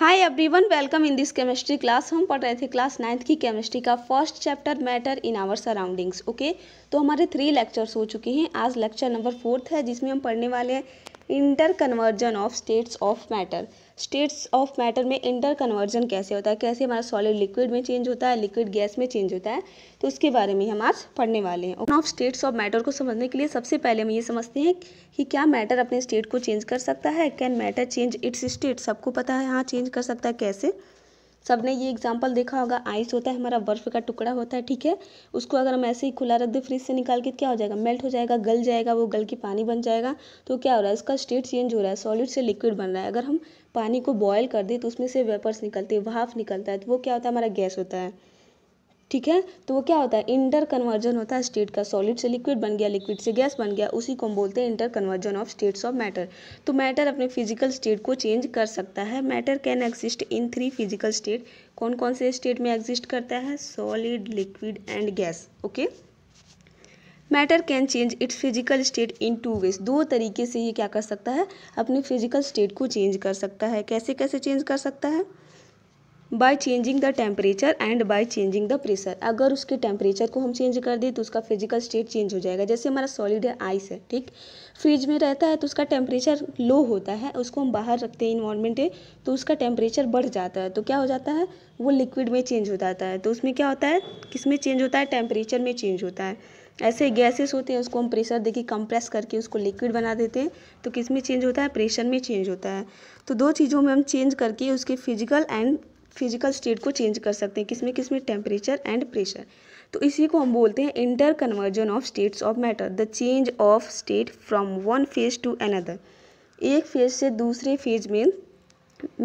Hi everyone welcome in this chemistry class हम पढ़ रहे थे क्लास नाइन्थ की केमिस्ट्री का first chapter matter in our surroundings okay तो हमारे थ्री लेक्चर्स हो चुके हैं आज लेक्चर नंबर फोर्थ है जिसमें हम पढ़ने वाले हैं interconversion of states of matter states of matter में इंटर कन्वर्जन कैसे होता है कैसे हमारा सॉलिड लिक्विड में चेंज होता है लिक्विड गैस में चेंज होता है तो उसके बारे में हम आज पढ़ने वाले हैं ऑफ स्टेट्स ऑफ मैटर को समझने के लिए सबसे पहले हम ये समझते हैं कि क्या मैटर अपने स्टेट को चेंज कर सकता है can matter change its state सबको पता है हाँ चेंज कर सकता है कैसे सबने ये एग्जाम्पल देखा होगा आइस होता है हमारा बर्फ़ का टुकड़ा होता है ठीक है उसको अगर हम ऐसे ही खुला रख दें फ्रिज से निकाल के क्या हो जाएगा मेल्ट हो जाएगा गल जाएगा वो गल के पानी बन जाएगा तो क्या हो रहा है इसका स्टेट चेंज हो रहा है सॉलिड से लिक्विड बन रहा है अगर हम पानी को बॉयल कर दें तो उसमें से वेपर्स निकलते हैं निकलता है तो वो क्या होता है हमारा गैस होता है ठीक है तो वो क्या होता है इंटर कन्वर्जन होता है स्टेट का सॉलिड से लिक्विड बन गया लिक्विड से गैस बन गया उसी को हम बोलते हैं interconversion of states of matter तो मैटर अपने फिजिकल स्टेट को चेंज कर सकता है matter can exist in three physical state कौन कौन से स्टेट में एग्जिस्ट करता है solid liquid and gas okay matter can change its physical state in two ways दो तरीके से ये क्या कर सकता है अपने फिजिकल स्टेट को चेंज कर सकता है कैसे कैसे चेंज कर सकता है by changing the temperature and by changing the pressure अगर उसके टेम्परेचर को हम चेंज कर दें तो उसका फिजिकल स्टेट चेंज हो जाएगा जैसे हमारा सॉलिड है आइस है ठीक फ्रिज में रहता है तो उसका टेम्परेचर लो होता है उसको हम बाहर रखते हैं इन्वायरमेंट है तो उसका टेम्परेचर बढ़ जाता है तो क्या हो जाता है वो लिक्विड में चेंज हो जाता है तो उसमें क्या होता है किस में चेंज होता है टेम्परेचर में चेंज होता है ऐसे गैसेस होते हैं उसको हम प्रेशर देके कंप्रेस करके उसको लिक्विड बना देते हैं तो किस में चेंज होता है प्रेशर में चेंज होता है तो दो चीज़ों में हम चेंज करके उसके फिजिकल एंड फिजिकल स्टेट को चेंज कर सकते हैं किसमें किसमें टेम्परेचर एंड प्रेशर तो इसी को हम बोलते हैं interconversion of states of matter the change of state from one phase to another एक फेज से दूसरे फेज में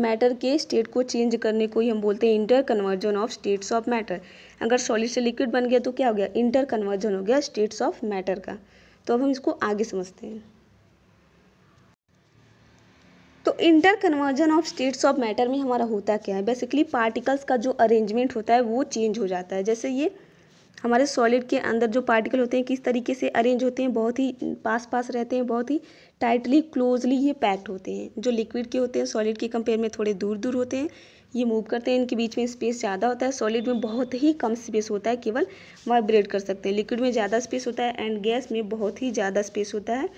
मैटर के स्टेट को चेंज करने को ही हम बोलते हैं interconversion of states of matter अगर सॉलिड से लिक्विड बन गया तो क्या हो गया इंटर कन्वर्जन हो गया स्टेट्स ऑफ मैटर का तो अब हम इसको आगे समझते हैं तो interconversion of states of matter में हमारा होता क्या है बेसिकली पार्टिकल्स का जो अरेंजमेंट होता है वो चेंज हो जाता है जैसे ये हमारे सॉलिड के अंदर जो पार्टिकल होते हैं किस तरीके से अरेंज होते हैं बहुत ही पास पास रहते हैं बहुत ही टाइटली क्लोजली ये पैक्ड होते हैं जो लिक्विड के होते हैं सॉलिड के कंपेयर में थोड़े दूर दूर होते हैं ये मूव करते हैं इनके बीच में स्पेस ज़्यादा होता है सॉलिड में बहुत ही कम स्पेस होता है केवल वाइब्रेट कर सकते हैं लिक्विड में ज़्यादा स्पेस होता है एंड गैस में बहुत ही ज़्यादा स्पेस होता है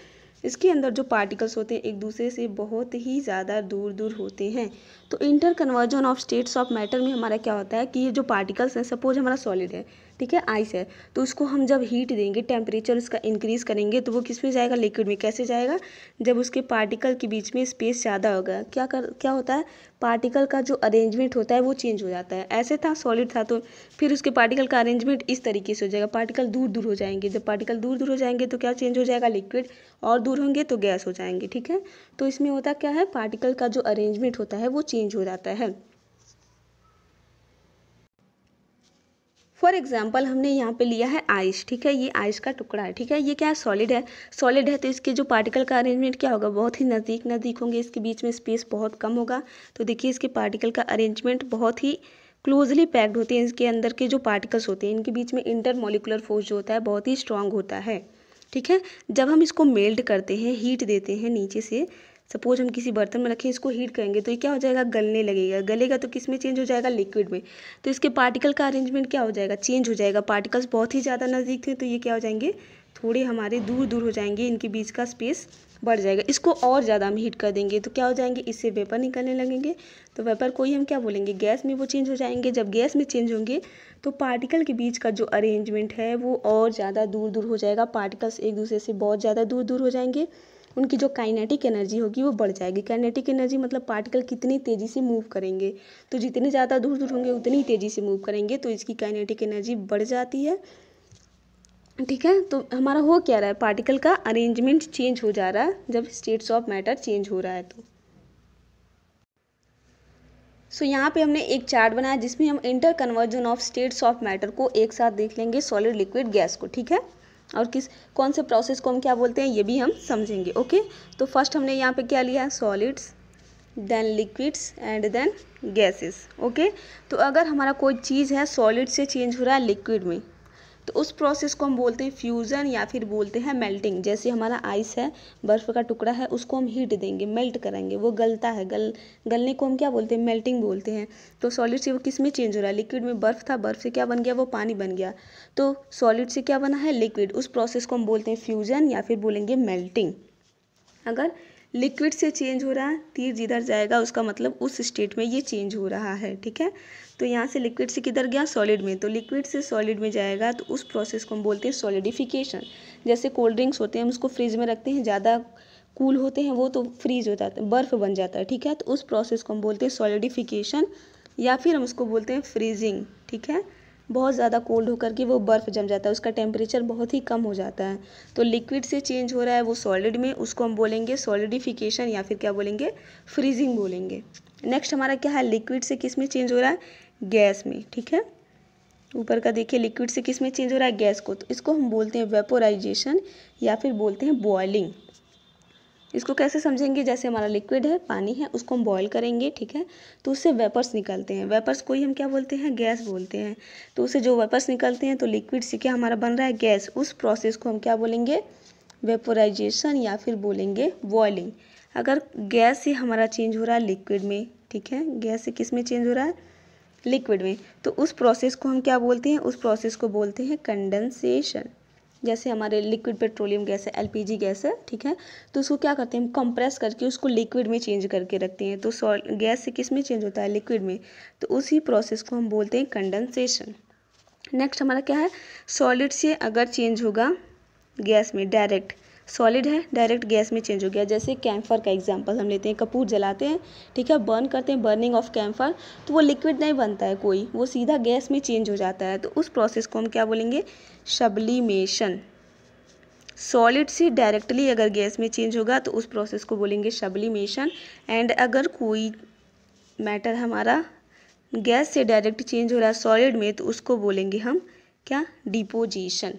इसके अंदर जो पार्टिकल्स होते हैं एक दूसरे से बहुत ही ज़्यादा दूर दूर होते हैं तो interconversion of states of matter में हमारा क्या होता है कि ये जो पार्टिकल्स हैं सपोज हमारा सॉलिड है ठीक है आइस है तो उसको हम जब हीट देंगे टेम्परेचर उसका इंक्रीज़ करेंगे तो वो किस में जाएगा लिक्विड में कैसे जाएगा जब उसके पार्टिकल के बीच में स्पेस ज़्यादा होगा क्या कर क्या होता है पार्टिकल का जो अरेंजमेंट होता है वो चेंज हो जाता है ऐसे था सॉलिड था तो फिर उसके पार्टिकल का अरेंजमेंट इस तरीके से हो जाएगा पार्टिकल दूर दूर हो जाएंगे जब पार्टिकल दूर दूर हो जाएंगे तो क्या चेंज हो जाएगा लिक्विड और दूर होंगे तो गैस हो जाएंगे ठीक है तो इसमें होता क्या है पार्टिकल का जो अरेंजमेंट होता है वो चेंज हो जाता है फॉर एग्जाम्पल हमने यहाँ पे लिया है आइस ठीक है ये आइस का टुकड़ा है ठीक है ये क्या है सॉलिड है सॉलिड है तो इसके जो पार्टिकल का अरेंजमेंट क्या होगा बहुत ही नज़दीक नज़दीक होंगे इसके बीच में स्पेस बहुत कम होगा तो देखिए इसके पार्टिकल का अरेंजमेंट बहुत ही क्लोजली पैक्ड होते हैं इसके अंदर के जो पार्टिकल्स होते हैं इनके बीच में इंटर मोलिकुलर फोर्स जो होता है बहुत ही स्ट्रांग होता है ठीक है जब हम इसको मेल्ट करते हैं हीट देते हैं नीचे से सपोज हम किसी बर्तन में रखें इसको हीट करेंगे तो ये क्या हो जाएगा गलने लगेगा गलेगा तो किस में चेंज हो जाएगा लिक्विड में तो इसके पार्टिकल का अरेंजमेंट क्या हो जाएगा चेंज हो जाएगा पार्टिकल्स बहुत ही ज़्यादा नज़दीक थे तो ये क्या हो जाएंगे थोड़े हमारे दूर दूर हो जाएंगे इनके बीच का स्पेस बढ़ जाएगा इसको और ज़्यादा हम हीट कर देंगे तो क्या हो जाएंगे इससे वेपर निकलने लगेंगे तो वेपर को ही हम क्या बोलेंगे गैस में वो चेंज हो जाएंगे जब गैस में चेंज होंगे तो पार्टिकल के बीच का जो अरेंजमेंट है वो और ज़्यादा दूर दूर हो जाएगा पार्टिकल्स एक दूसरे से बहुत ज़्यादा दूर दूर हो जाएंगे उनकी जो काइनेटिक एनर्जी होगी वो बढ़ जाएगी काइनेटिक एनर्जी मतलब पार्टिकल कितनी तेज़ी से मूव करेंगे तो जितने ज़्यादा दूर दूर होंगे उतनी तेज़ी से मूव करेंगे तो इसकी काइनेटिक एनर्जी बढ़ जाती है ठीक है तो हमारा हो क्या रहा है पार्टिकल का अरेंजमेंट चेंज हो जा रहा है जब स्टेट्स ऑफ मैटर चेंज हो रहा है तो सो so, यहाँ पे हमने एक चार्ट बनाया जिसमें हम interconversion of states of matter को एक साथ देख लेंगे सॉलिड लिक्विड गैस को ठीक है और किस कौन से प्रोसेस को हम क्या बोलते हैं ये भी हम समझेंगे ओके तो फर्स्ट हमने यहाँ पे क्या लिया solids then liquids and then gases okay तो अगर हमारा कोई चीज़ है सॉलिड से चेंज हो रहा है लिक्विड में तो उस प्रोसेस को हम बोलते हैं फ्यूज़न या फिर बोलते हैं मेल्टिंग जैसे हमारा आइस है बर्फ़ का टुकड़ा है उसको हम हीट देंगे मेल्ट करेंगे वो गलता है गल गलने को हम क्या बोलते हैं मेल्टिंग बोलते हैं तो सॉलिड से वो किस में चेंज हो रहा है लिक्विड में बर्फ़ था बर्फ़ से क्या बन गया वो पानी बन गया तो सॉलिड से क्या बना है लिक्विड उस प्रोसेस को हम बोलते हैं फ्यूज़न या फिर बोलेंगे मेल्टिंग अगर लिक्विड से चेंज हो रहा है तीर जिधर जाएगा उसका मतलब उस स्टेट में ये चेंज हो रहा है ठीक है तो यहाँ से लिक्विड से किधर गया सॉलिड में तो लिक्विड से सॉलिड में जाएगा तो उस प्रोसेस को हम बोलते हैं सॉलिडिफिकेशन जैसे कोल्ड ड्रिंक्स होते हैं हम उसको फ्रिज में रखते हैं ज़्यादा कूल होते हैं वो तो फ्रीज हो जाते हैं बर्फ़ बन जाता है ठीक है तो उस प्रोसेस को हम बोलते हैं सॉलिडिफिकेशन या फिर हम उसको बोलते हैं फ्रीजिंग ठीक है बहुत ज़्यादा कोल्ड होकर के वो बर्फ़ जम जाता है उसका टेम्परेचर बहुत ही कम हो जाता है तो लिक्विड से चेंज हो रहा है वो सॉलिड में उसको हम बोलेंगे सॉलिडिफिकेशन या फिर क्या बोलेंगे फ्रीजिंग बोलेंगे नेक्स्ट हमारा क्या है लिक्विड से किस में चेंज हो रहा है गैस में ठीक है ऊपर का देखिए लिक्विड से किस में चेंज हो रहा है गैस को तो इसको हम बोलते हैं वेपोराइजेशन या फिर बोलते हैं बॉयलिंग इसको कैसे समझेंगे जैसे हमारा लिक्विड है पानी है उसको हम बॉयल करेंगे ठीक है तो उससे वेपर्स निकलते हैं वेपर्स को ही हम क्या बोलते हैं गैस बोलते हैं तो उससे जो वेपर्स निकलते हैं तो लिक्विड से क्या हमारा बन रहा है गैस उस प्रोसेस को हम क्या बोलेंगे वेपोराइजेशन या फिर बोलेंगे बॉयलिंग अगर गैस से हमारा चेंज हो रहा है लिक्विड में ठीक है गैस से किस में चेंज हो रहा है लिक्विड में तो उस प्रोसेस को हम क्या बोलते हैं उस प्रोसेस को बोलते हैं कंडेंसेशन जैसे हमारे लिक्विड पेट्रोलियम गैस है एलपीजी गैस है ठीक है तो उसको क्या करते हैं हम कंप्रेस करके उसको लिक्विड में चेंज करके रखते हैं तो सॉल गैस से किस में चेंज होता है लिक्विड में तो उसी प्रोसेस को हम बोलते हैं कंडेंसेशन नेक्स्ट हमारा क्या है सॉलिड से अगर चेंज होगा गैस में डायरेक्ट सॉलिड है डायरेक्ट गैस में चेंज हो गया जैसे कैम्फर का एग्जाम्पल हम लेते हैं कपूर जलाते हैं ठीक है बर्न करते हैं बर्निंग ऑफ कैम्फर तो वो लिक्विड नहीं बनता है कोई वो सीधा गैस में चेंज हो जाता है तो उस प्रोसेस को हम क्या बोलेंगे शबलीमेशन सॉलिड से डायरेक्टली अगर गैस में चेंज होगा तो उस प्रोसेस को बोलेंगे शबलीमेशन एंड अगर कोई मैटर हमारा गैस से डायरेक्ट चेंज हो रहा है सॉलिड में तो उसको बोलेंगे हम क्या डिपोजिशन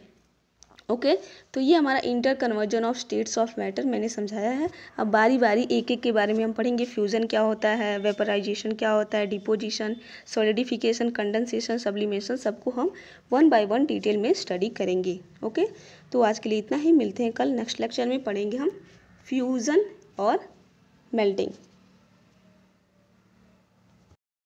ओके okay? तो ये हमारा interconversion of states of matter मैंने समझाया है अब बारी बारी एक एक के बारे में हम पढ़ेंगे फ्यूज़न क्या होता है वेपराइजेशन क्या होता है डिपोजिशन सॉलिडिफिकेशन कंडेंसेशन सब्लिमेशन सबको हम वन बाय वन डिटेल में स्टडी करेंगे ओके okay? तो आज के लिए इतना ही मिलते हैं कल नेक्स्ट लेक्चर में पढ़ेंगे हम फ्यूज़न और मेल्टिंग